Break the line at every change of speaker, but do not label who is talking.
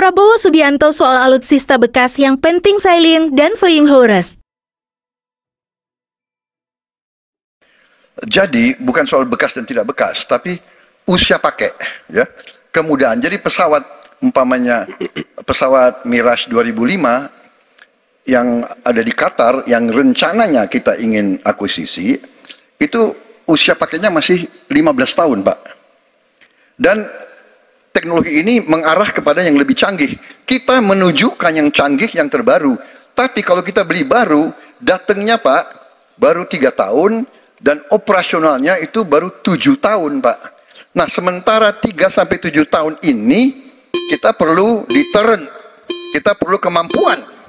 Prabowo Subianto soal alutsista bekas yang penting silent dan Horas.
Jadi bukan soal bekas dan tidak bekas, tapi usia pakai, ya. Kemudahan. Jadi pesawat umpamanya pesawat Mirage 2005 yang ada di Qatar yang rencananya kita ingin akuisisi itu usia pakainya masih 15 tahun, Pak. Dan teknologi ini mengarah kepada yang lebih canggih. Kita menunjukkan yang canggih, yang terbaru. Tapi kalau kita beli baru, datangnya Pak, baru tiga tahun, dan operasionalnya itu baru tujuh tahun Pak. Nah sementara tiga sampai tujuh tahun ini kita perlu deterrent, kita perlu kemampuan